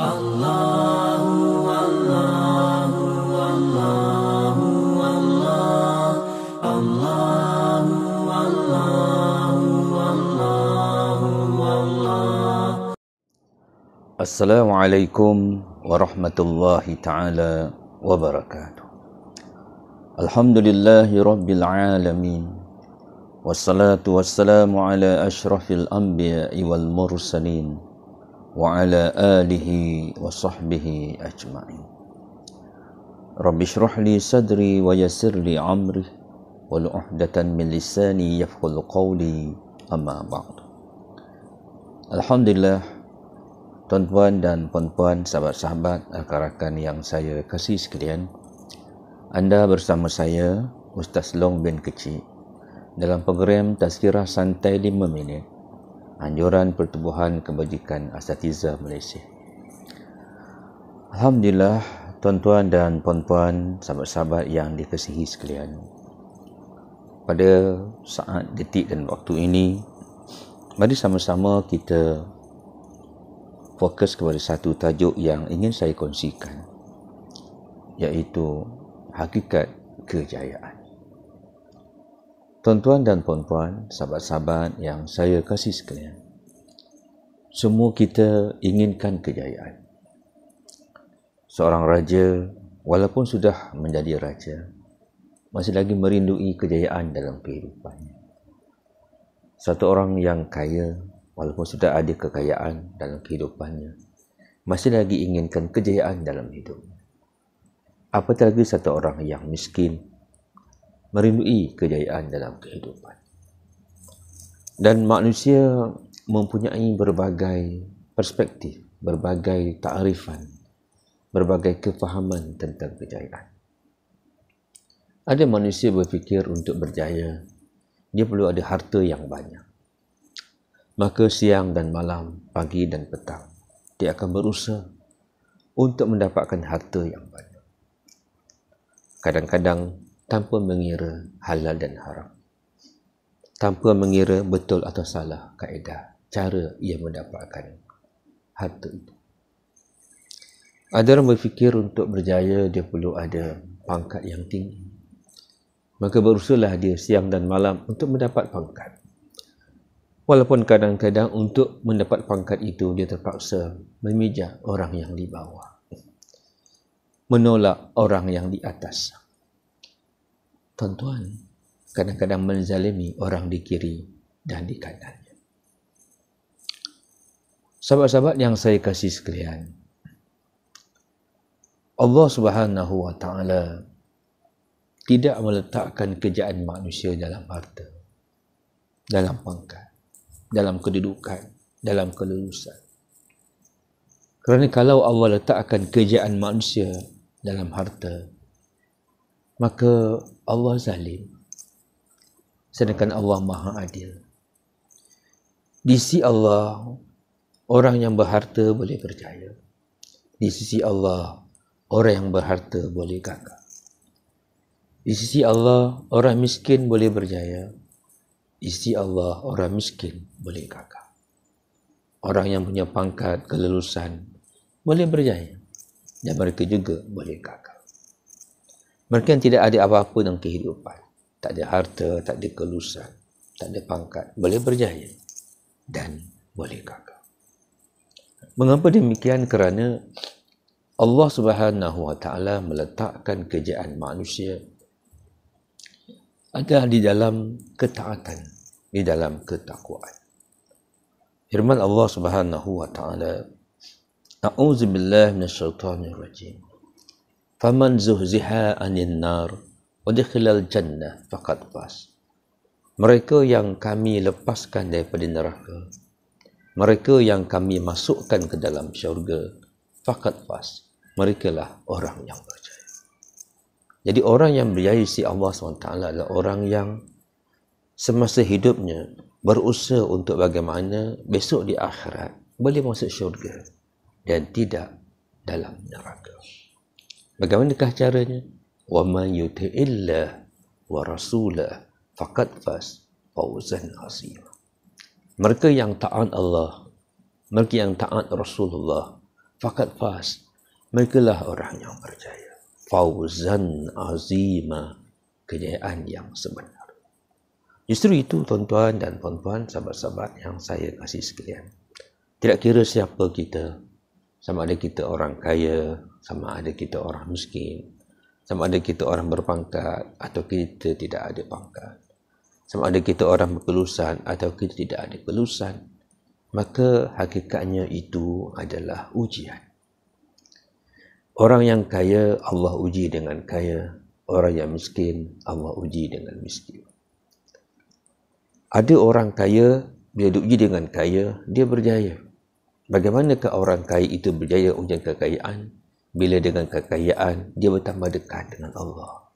الله الله الله الله الله الله الله السلام عليكم ورحمة الله تعالى وبركاته الحمد لله رب العالمين والصلاة والسلام على أشرف الأنبياء والمرسلين wa ala alihi wa sahbihi ajma'in Rabbi syrah li sadri wa yasir li amri wal uhdatan min lisani yafqul qawli amma ba'd Alhamdulillah tuan-tuan dan puan-puan sahabat-sahabat rakan-rakan yang saya kasih sekalian anda bersama saya Ustaz Long bin Kecik dalam program Tazkirah Santai 5 Minit anjuran pertubuhan kebajikan Asatiza Malaysia. Alhamdulillah, tuan-tuan dan puan-puan, sahabat-sahabat yang dikasihi sekalian. Pada saat detik dan waktu ini, mari sama-sama kita fokus kepada satu tajuk yang ingin saya kongsikan, iaitu hakikat kejayaan. Tuan-tuan dan puan-puan, sahabat-sahabat yang saya kasih sekalian. Semua kita inginkan kejayaan. Seorang raja walaupun sudah menjadi raja masih lagi merindui kejayaan dalam kehidupannya. Satu orang yang kaya walaupun sudah ada kekayaan dalam kehidupannya masih lagi inginkan kejayaan dalam hidupnya. Apatah lagi satu orang yang miskin merindui kejayaan dalam kehidupan. Dan manusia mempunyai berbagai perspektif, berbagai takrifan, berbagai kefahaman tentang kejayaan. Ada manusia berfikir untuk berjaya, dia perlu ada harta yang banyak. Maka siang dan malam, pagi dan petang, dia akan berusaha untuk mendapatkan harta yang banyak. Kadang-kadang tanpa mengira halal dan haram tanpa mengira betul atau salah kaedah cara ia mendapatkan harta itu ada orang berfikir untuk berjaya dia perlu ada pangkat yang tinggi maka berusulah dia siang dan malam untuk mendapat pangkat walaupun kadang-kadang untuk mendapat pangkat itu dia terpaksa memijak orang yang di bawah menolak orang yang di atas tuan-tuan kadang-kadang menzalimi orang di kiri dan di kanannya. Sahabat-sahabat yang saya kasih sekalian, Allah Subhanahu wa taala tidak meletakkan kejayaan manusia dalam harta, dalam pangkat, dalam kedudukan, dalam kelulusan. Kerana kalau Allah letakkan kejayaan manusia dalam harta, maka Allah zalim sedangkan Allah maha adil di sisi Allah orang yang berharta boleh berjaya di sisi Allah orang yang berharta boleh gagal di sisi Allah orang miskin boleh berjaya di sisi Allah orang miskin boleh gagal orang yang punya pangkat kelulusan boleh berjaya dan mereka juga boleh gagal mereka yang tidak ada apa-apa dalam kehidupan. Tak ada harta, tak ada kelusan, tak ada pangkat. Boleh berjaya dan boleh gagal. Mengapa demikian? Kerana Allah Subhanahu Wa Taala meletakkan kejayaan manusia ada di dalam ketaatan, di dalam ketakwaan. Firman Allah Subhanahu Wa Taala: "A'uzu billahi minasyaitonir rajim." faman zuhziha anin nar udkhilal jannah faqad pas mereka yang kami lepaskan daripada neraka mereka yang kami masukkan ke dalam syurga fakat pas mereka lah orang yang berjaya jadi orang yang berjaya si Allah SWT adalah orang yang semasa hidupnya berusaha untuk bagaimana besok di akhirat boleh masuk syurga dan tidak dalam neraka. Bagaimanakah caranya? Wa man yuti'illah wa rasulah faqad faz fawzan azim. Mereka yang taat Allah, mereka yang taat Rasulullah, faqad Fas, Mereka lah orang yang berjaya. Fawzan azima. Kejayaan yang sebenar. Justru itu tuan-tuan dan puan-puan, sahabat-sahabat yang saya kasih sekalian. Tidak kira siapa kita, sama ada kita orang kaya sama ada kita orang miskin sama ada kita orang berpangkat atau kita tidak ada pangkat sama ada kita orang berpelusan atau kita tidak ada pelusan, maka hakikatnya itu adalah ujian orang yang kaya Allah uji dengan kaya orang yang miskin Allah uji dengan miskin ada orang kaya dia uji dengan kaya dia berjaya Bagaimanakah orang kaya itu berjaya ujian kekayaan? Bila dengan kekayaan, dia bertambah dekat dengan Allah.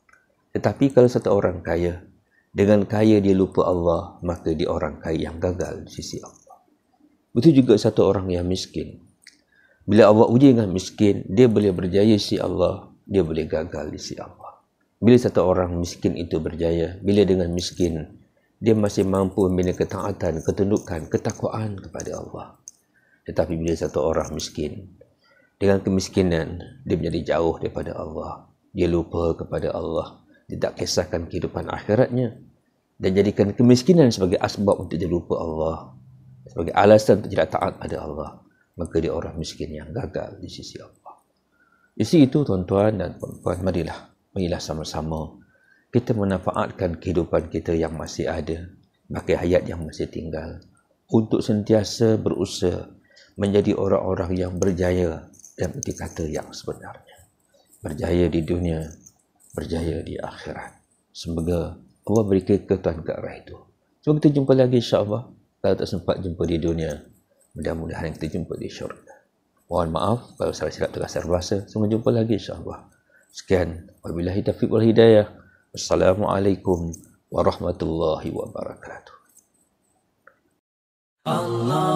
Tetapi kalau satu orang kaya, dengan kaya dia lupa Allah, maka dia orang kaya yang gagal di sisi Allah. Betul juga satu orang yang miskin. Bila Allah uji dengan miskin, dia boleh berjaya di sisi Allah, dia boleh gagal di sisi Allah. Bila satu orang miskin itu berjaya, bila dengan miskin, dia masih mampu membina ketaatan, ketundukan, ketakwaan kepada Allah. Tetapi bila satu orang miskin, dengan kemiskinan, dia menjadi jauh daripada Allah. Dia lupa kepada Allah. Dia tak kisahkan kehidupan akhiratnya. Dan jadikan kemiskinan sebagai asbab untuk dia lupa Allah. Sebagai alasan untuk tidak taat pada Allah. Maka dia orang miskin yang gagal di sisi Allah. Isi itu tuan-tuan dan puan-puan, marilah. Marilah sama-sama. Kita menafaatkan kehidupan kita yang masih ada. bagi hayat yang masih tinggal. Untuk sentiasa berusaha menjadi orang-orang yang berjaya dan dikata yang sebenarnya berjaya di dunia berjaya di akhirat semoga Allah berikan ketuan ke arah itu semoga kita jumpa lagi insyaAllah kalau tak sempat jumpa di dunia mudah-mudahan kita jumpa di syurga mohon maaf kalau salah silap terkasar bahasa semoga jumpa lagi insyaAllah sekian wabillahi taufiq wal hidayah Assalamualaikum warahmatullahi wabarakatuh Allah